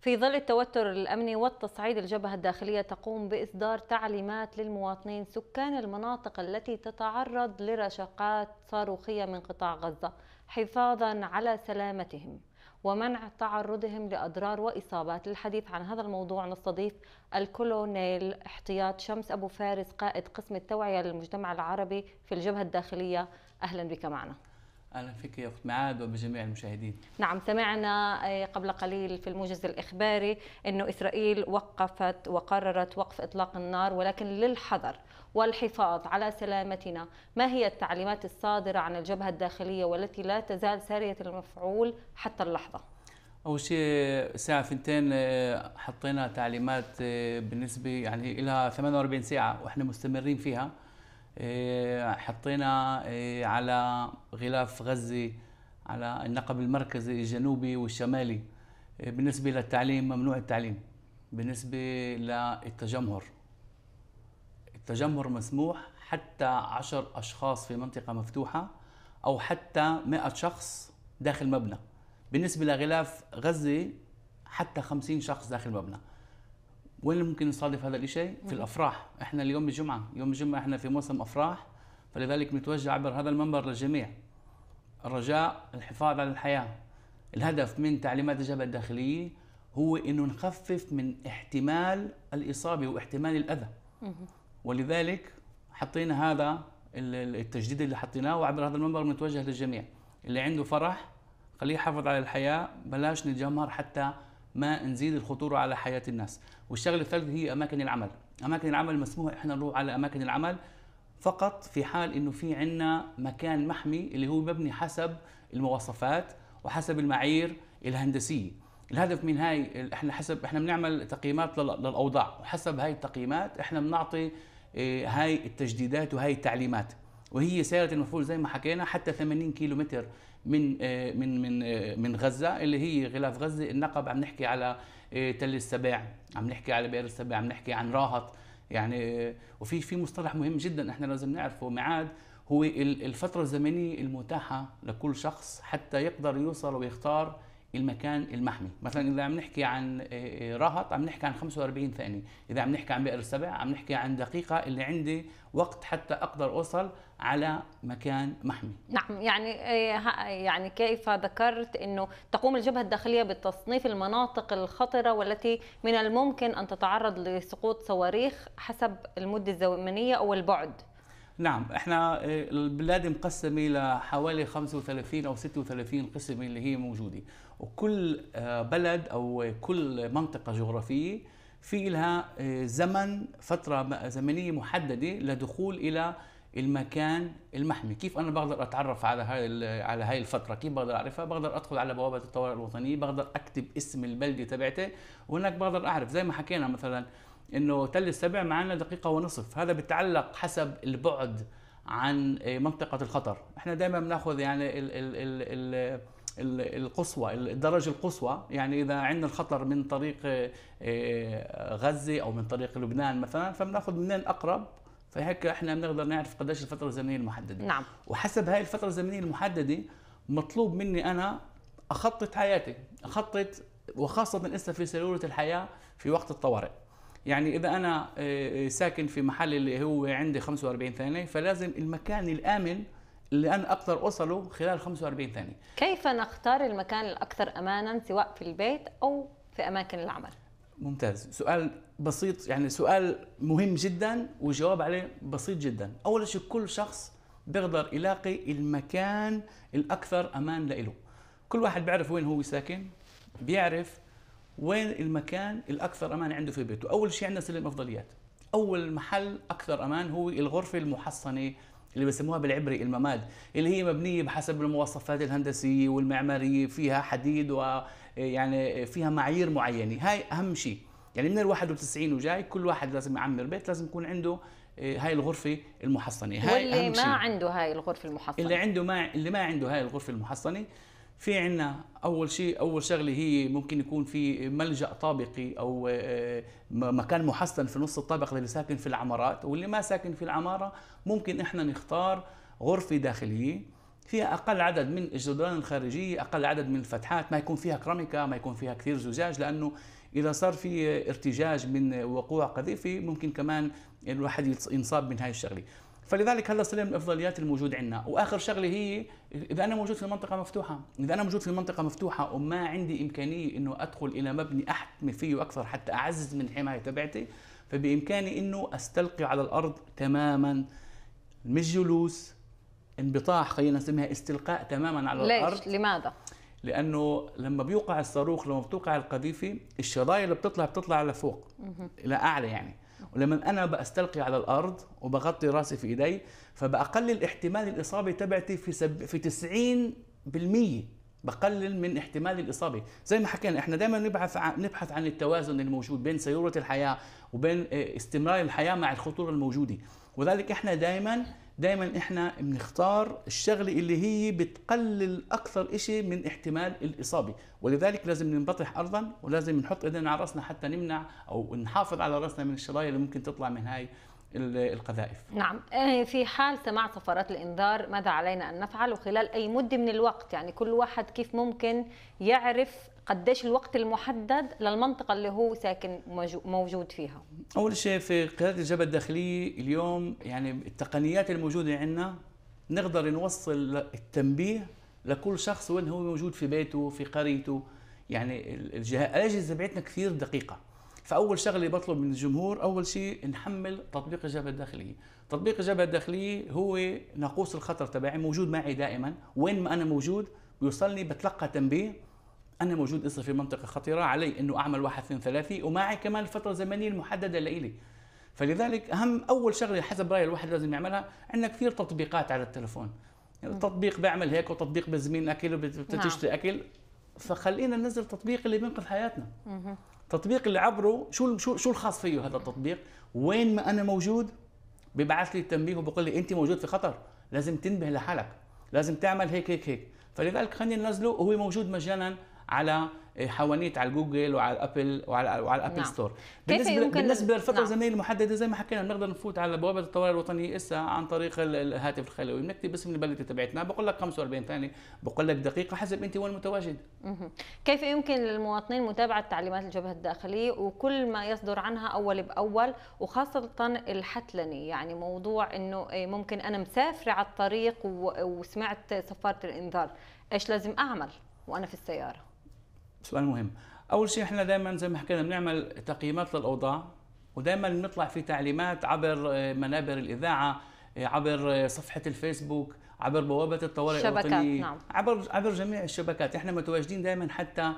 في ظل التوتر الأمني والتصعيد الجبهة الداخلية تقوم بإصدار تعليمات للمواطنين سكان المناطق التي تتعرض لرشقات صاروخية من قطاع غزة حفاظا على سلامتهم ومنع تعرضهم لأضرار وإصابات للحديث عن هذا الموضوع نستضيف الكولونيل احتياط شمس أبو فارس قائد قسم التوعية للمجتمع العربي في الجبهة الداخلية أهلا بك معنا اهلا فيك يا اخت معاد وبجميع المشاهدين. نعم سمعنا آه، قبل قليل في الموجز الاخباري انه اسرائيل وقفت وقررت وقف اطلاق النار ولكن للحذر والحفاظ على سلامتنا، ما هي التعليمات الصادره عن الجبهه الداخليه والتي لا تزال ساريه المفعول حتى اللحظه؟ اول شيء ساعه فنتين آه، حطينا تعليمات آه، بالنسبه يعني الى 48 ساعه واحنا مستمرين فيها. إيه، حطينا إيه، على غلاف غزة على النقب المركزي الجنوبي والشمالي إيه، بالنسبة للتعليم ممنوع التعليم بالنسبة للتجمهر التجمهر مسموح حتى عشر أشخاص في منطقة مفتوحة أو حتى مئة شخص داخل مبنى بالنسبة لغلاف غزة حتى خمسين شخص داخل مبنى وين ممكن نصادف هذا الشيء؟ في الافراح، احنا اليوم الجمعه، يوم الجمعه احنا في موسم افراح فلذلك نتوجه عبر هذا المنبر للجميع. الرجاء الحفاظ على الحياه. الهدف من تعليمات الجبهه الداخليه هو انه نخفف من احتمال الاصابه واحتمال الاذى. ولذلك حطينا هذا التجديد اللي حطيناه وعبر هذا المنبر بنتوجه للجميع اللي عنده فرح خليه يحافظ على الحياه بلاش نتجمهر حتى ما نزيد الخطوره على حياه الناس والشغله الثالثه هي اماكن العمل اماكن العمل مسموح احنا نروح على اماكن العمل فقط في حال انه في عندنا مكان محمي اللي هو مبني حسب المواصفات وحسب المعايير الهندسيه الهدف من هاي احنا حسب احنا بنعمل تقييمات للاوضاع وحسب هاي التقييمات احنا بنعطي إيه، هاي التجديدات وهاي التعليمات وهي سيارة المفعول زي ما حكينا حتى 80 كيلو متر آه، من من من آه، من غزه اللي هي غلاف غزه النقب عم نحكي على آه، تل السباع عم نحكي على بئر السباع عم نحكي عن راهط يعني وفي في مصطلح مهم جدا احنا لازم نعرفه معاد هو الفتره الزمنيه المتاحه لكل شخص حتى يقدر يوصل ويختار المكان المحمي مثلا اذا عم نحكي عن آه، آه، رهط عم نحكي عن 45 ثانيه اذا عم نحكي عن بئر السبع عم نحكي عن دقيقه اللي عندي وقت حتى اقدر اوصل على مكان محمي نعم يعني آه، يعني كيف ذكرت انه تقوم الجبهه الداخليه بتصنيف المناطق الخطره والتي من الممكن ان تتعرض لسقوط صواريخ حسب المده الزمنيه او البعد نعم احنا آه، البلاد مقسمه لحوالي 35 او 36 قسم اللي هي موجوده وكل آه، بلد او كل منطقه جغرافيه في لها آه، زمن فتره زمنيه محدده لدخول الى المكان المحمي كيف انا بقدر اتعرف على هاي على هاي الفتره كيف بقدر اعرفها بقدر ادخل على بوابه الطوارئ الوطنيه بقدر اكتب اسم البلده تبعتي وهناك بقدر اعرف زي ما حكينا مثلا انه تل السبع معنا دقيقه ونصف هذا بيتعلق حسب البعد عن آه، منطقه الخطر احنا دائما بناخذ يعني ال ال ال ال القصوى الدرجة القصوى يعني إذا عندنا الخطر من طريق آه، غزة أو من طريق لبنان مثلا فبناخذ منين أقرب فهيك احنا بنقدر نعرف قديش الفترة الزمنية المحددة نعم وحسب هاي الفترة الزمنية المحددة مطلوب مني أنا أخطط حياتي أخطط وخاصة إسا في سيرورة الحياة في وقت الطوارئ يعني اذا انا آه، آه، ساكن في محل اللي هو عندي 45 ثانيه فلازم المكان الامن اللي انا اقدر اوصله خلال 45 ثانيه كيف نختار المكان الاكثر امانا سواء في البيت او في اماكن العمل ممتاز سؤال بسيط يعني سؤال مهم جدا والجواب عليه بسيط جدا اول شيء كل شخص بيقدر يلاقي المكان الاكثر امان له كل واحد بيعرف وين هو ساكن بيعرف وين المكان الاكثر امان عنده في بيته اول شيء عندنا سلم افضليات اول محل اكثر امان هو الغرفه المحصنه اللي بسموها بالعبري المماد اللي هي مبنيه بحسب المواصفات الهندسيه والمعماريه فيها حديد ويعني فيها معايير معينه هاي اهم شيء يعني من ال 91 وجاي كل واحد لازم يعمر بيت لازم يكون عنده آه، هاي الغرفة المحصنة هاي واللي ما عنده هاي الغرفة المحصنة اللي عنده ما اللي ما عنده هاي الغرفة المحصنة في عنا اول شيء اول شغله هي ممكن يكون في ملجا طابقي او آه، مكان محسن في نص الطابق للي ساكن في العمارات واللي ما ساكن في العماره ممكن احنا نختار غرفه داخليه فيها اقل عدد من الجدران الخارجيه اقل عدد من الفتحات ما يكون فيها كراميكا ما يكون فيها كثير زجاج لانه اذا صار في ارتجاج من وقوع قذيفه ممكن كمان الواحد ينصاب من هاي الشغله فلذلك هلا سلم من الافضليات الموجود عندنا واخر شغله هي اذا انا موجود في منطقه مفتوحه اذا انا موجود في منطقه مفتوحه وما عندي امكانيه انه ادخل الى مبني احتمي فيه اكثر حتى اعزز من الحمايه تبعتي فبامكاني انه استلقي على الارض تماما مش جلوس انبطاح خلينا نسميها استلقاء تماما على ليش؟ الارض ليش لماذا لانه لما بيوقع الصاروخ لما بتوقع القذيفه الشرايين اللي بتطلع بتطلع لفوق الى اعلى يعني ولما انا بستلقي على الارض وبغطي راسي في ايدي فبقلل احتمال الاصابه تبعتي في سب... في 90% بقلل من احتمال الاصابه زي ما حكينا احنا دائما نبحث عن نبحث عن التوازن الموجود بين سيروره الحياه وبين آه، استمرار الحياه مع الخطوره الموجوده وذلك احنا دائما دائما احنا بنختار الشغله اللي هي بتقلل اكثر شيء من احتمال الاصابه ولذلك لازم ننبطح ارضا ولازم نحط ايدينا على راسنا حتى نمنع او نحافظ على راسنا من الشرايين اللي ممكن تطلع من هاي القذائف نعم آه، في حال سماع صفارات الإنذار ماذا علينا أن نفعل وخلال أي مدة من الوقت يعني كل واحد كيف ممكن يعرف قديش الوقت المحدد للمنطقة اللي هو ساكن موجود فيها أول شيء في قيادة الجبهة الداخلية اليوم يعني التقنيات الموجودة عندنا نقدر نوصل التنبيه لكل شخص وين هو موجود في بيته في قريته يعني الأجهزة بعتنا كثير دقيقة فاول شغله بطلب من الجمهور اول شيء نحمل تطبيق الجبهه الداخليه تطبيق الجبهه الداخليه هو ناقوس الخطر تبعي موجود معي دائما وين ما انا موجود بيوصلني بتلقى تنبيه انا موجود اصلا في منطقه خطيره علي انه اعمل واحد اثنين ثلاثه ومعي كمان الفتره الزمنيه المحدده لإلي فلذلك اهم اول شغله حسب رايي الواحد لازم يعملها عندنا كثير تطبيقات على التلفون يعني تطبيق بيعمل هيك وتطبيق بزمين اكل وبتشتري نعم. اكل فخلينا ننزل تطبيق اللي بينقذ حياتنا التطبيق اللي عبره شو شو شو الخاص فيه هذا التطبيق وين ما انا موجود ببعث لي التنبيه وبقول لي انت موجود في خطر لازم تنبه لحالك لازم تعمل هيك هيك هيك فلذلك خلينا ننزله وهو موجود مجانا على حوانيت على جوجل وعلى ابل وعلى وعلى الابل نعم. ستور بالنسبه ممكن بالنسبه للفتره نعم. الزمنيه المحدده زي ما حكينا بنقدر نفوت على بوابه الطوارئ الوطنيه اسا عن طريق الهاتف الخلوي بنكتب اسم البلده تبعتنا بقول لك 45 ثانيه بقول لك دقيقه حسب انت وين متواجد كيف يمكن للمواطنين متابعه تعليمات الجبهه الداخليه وكل ما يصدر عنها اول باول وخاصه الحتلني يعني موضوع انه إيه، ممكن انا مسافره على الطريق وسمعت صفاره الانذار ايش لازم اعمل وانا في السياره سؤال مهم اول شيء احنا دائما زي ما حكينا بنعمل تقييمات للاوضاع ودائما بنطلع في تعليمات عبر آه، منابر الاذاعه آه، عبر آه، صفحه الفيسبوك عبر بوابه الطوارئ الوطنيه نعم. عبر عبر جميع الشبكات احنا متواجدين دائما حتى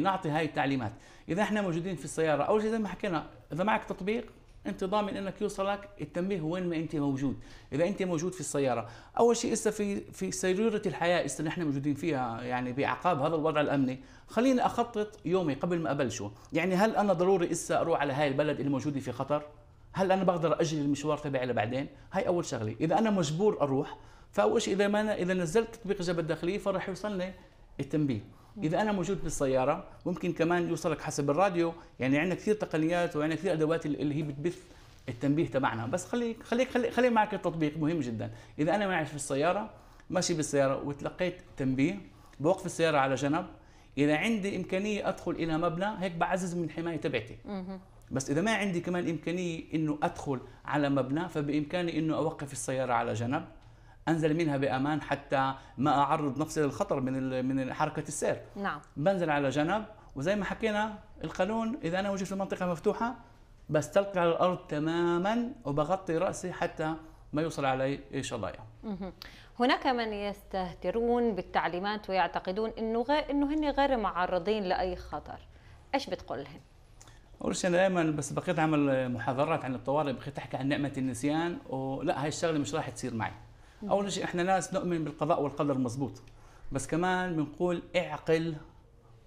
نعطي هاي التعليمات اذا احنا موجودين في السياره اول شيء زي ما حكينا اذا معك تطبيق انت ضامن انك يوصلك التنبيه وين ما انت موجود اذا انت موجود في السياره اول شيء هسه في في سيروره الحياه هسه نحن موجودين فيها يعني باعقاب هذا الوضع الامني خليني اخطط يومي قبل ما ابلشه يعني هل انا ضروري هسه اروح على هاي البلد اللي موجوده في خطر هل انا بقدر اجل المشوار تبعي لبعدين هاي اول شغله اذا انا مجبور اروح فاول شيء اذا ما أنا اذا نزلت تطبيق الجبهه الداخليه فراح يوصلني التنبيه اذا انا موجود بالسياره ممكن كمان يوصلك حسب الراديو يعني عندنا كثير تقنيات وعندنا كثير ادوات اللي هي بتبث التنبيه تبعنا بس خليك خليك خليك, خلي معك التطبيق مهم جدا اذا انا معي في السياره ماشي بالسياره وتلقيت تنبيه بوقف السياره على جنب اذا عندي امكانيه ادخل الى مبنى هيك بعزز من الحمايه تبعتي بس اذا ما عندي كمان امكانيه انه ادخل على مبنى فبامكاني انه اوقف السياره على جنب انزل منها بامان حتى ما اعرض نفسي للخطر من من حركه السير نعم بنزل على جنب وزي ما حكينا القانون اذا انا وجدت المنطقه مفتوحه بستلقي على الارض تماما وبغطي راسي حتى ما يوصل علي اي شظايا هناك من يستهترون بالتعليمات ويعتقدون انه غير انه هن غير معرضين لاي خطر ايش بتقول لهم اول شيء انا دائما بس بقيت اعمل محاضرات عن الطوارئ بقيت احكي عن نعمه النسيان ولا هاي الشغله مش راح تصير معي اول شيء احنا ناس نؤمن بالقضاء والقدر مضبوط بس كمان بنقول اعقل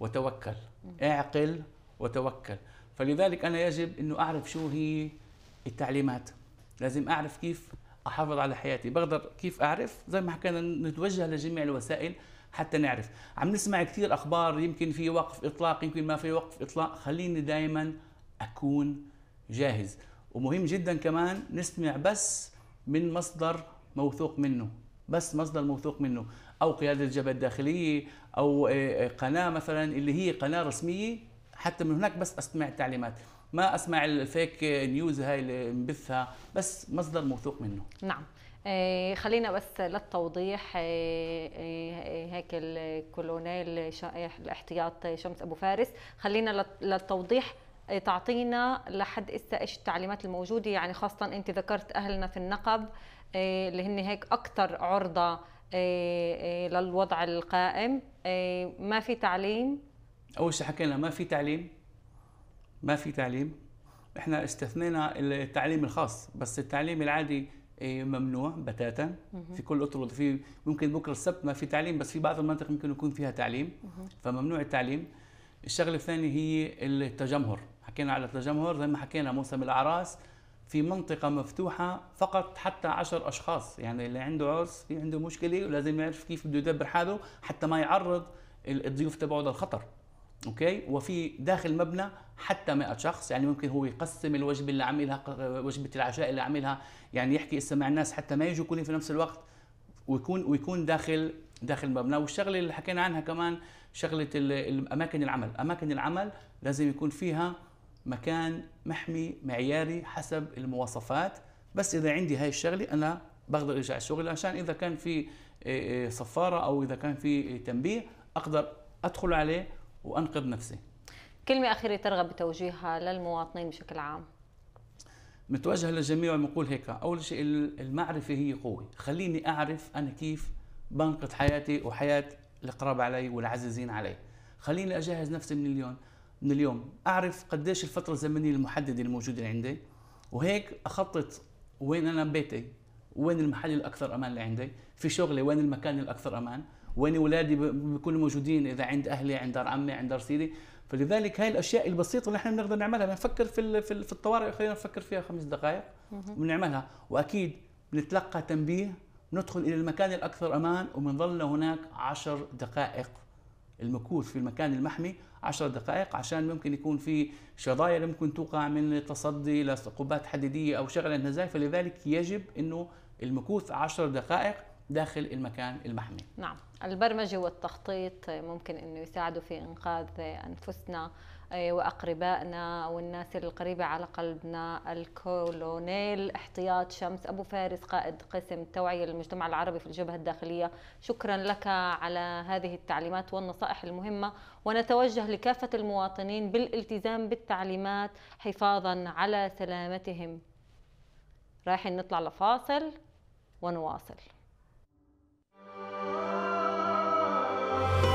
وتوكل اعقل وتوكل فلذلك انا يجب انه اعرف شو هي التعليمات لازم اعرف كيف احافظ على حياتي بقدر كيف اعرف زي ما حكينا نتوجه لجميع الوسائل حتى نعرف عم نسمع كثير اخبار يمكن في وقف اطلاق يمكن ما في وقف اطلاق خليني دائما اكون جاهز ومهم جدا كمان نسمع بس من مصدر موثوق منه بس مصدر موثوق منه او قياده الجبهه الداخليه او آه، آه، قناه مثلا اللي هي قناه رسميه حتى من هناك بس استمع التعليمات ما اسمع الفيك نيوز هاي اللي نبثها بس مصدر موثوق منه نعم آه، خلينا بس للتوضيح هيك الكولونيل الاحتياط شمس ابو فارس خلينا للتوضيح تعطينا لحد اسا ايش التعليمات الموجوده يعني خاصه انت ذكرت اهلنا في النقب اللي آه، هن هيك اكثر عرضه آه، آه، للوضع القائم ما في تعليم اول شيء حكينا ما في تعليم ما في تعليم احنا استثنينا التعليم الخاص بس التعليم العادي ممنوع بتاتا في كل اطر في ممكن بكره السبت ما في تعليم بس في بعض المناطق ممكن يكون فيها تعليم فممنوع التعليم الشغله الثانيه هي التجمهر حكينا على التجمهر زي ما حكينا موسم الاعراس في منطقة مفتوحة فقط حتى عشر أشخاص يعني اللي عنده عرس في عنده مشكلة ولازم يعرف كيف بده يدبر حاله حتى ما يعرض الضيوف تبعه للخطر اوكي وفي داخل مبنى حتى 100 شخص يعني ممكن هو يقسم الوجبه اللي عاملها وجبه العشاء اللي عاملها يعني يحكي اسا مع الناس حتى ما يجوا كلهم في نفس الوقت ويكون ويكون داخل داخل المبنى والشغله اللي حكينا عنها كمان شغله الاماكن العمل اماكن العمل لازم يكون فيها مكان محمي معياري حسب المواصفات بس اذا عندي هاي الشغله انا بقدر ارجع الشغل عشان اذا كان في إيه، إيه، صفاره او اذا كان في تنبيه اقدر ادخل عليه وانقذ نفسي كلمه اخيره ترغب بتوجيهها للمواطنين بشكل عام متوجهه للجميع بنقول هيك اول شيء المعرفه هي قوه خليني اعرف انا كيف بنقذ حياتي وحياه القراب علي والعزيزين علي خليني اجهز نفسي من اليوم من اليوم اعرف قديش الفتره الزمنيه المحدده الموجوده عندي وهيك اخطط وين انا بيتي وين المحل الاكثر امان اللي عندي في شغلي وين المكان الاكثر امان وين اولادي بيكونوا موجودين اذا عند اهلي عند دار عمي عند دار سيدي فلذلك هاي الاشياء البسيطه اللي احنا بنقدر نعملها بنفكر في في الطوارئ خلينا نفكر فيها خمس دقائق بنعملها واكيد بنتلقى تنبيه ندخل الى المكان الاكثر امان وبنضلنا هناك عشر دقائق المكوش في المكان المحمي عشر دقائق عشان ممكن يكون في شظايا ممكن توقع من تصدي لقبات حديديه او شغله انها فلذلك يجب انه المكوث عشر دقائق داخل المكان المحمي. نعم، البرمجه والتخطيط ممكن انه يساعدوا في انقاذ انفسنا وأقربائنا والناس القريبة على قلبنا الكولونيل احتياط شمس أبو فارس قائد قسم توعيه للمجتمع العربي في الجبهة الداخلية شكرا لك على هذه التعليمات والنصائح المهمة ونتوجه لكافة المواطنين بالالتزام بالتعليمات حفاظا على سلامتهم رايحين نطلع لفاصل ونواصل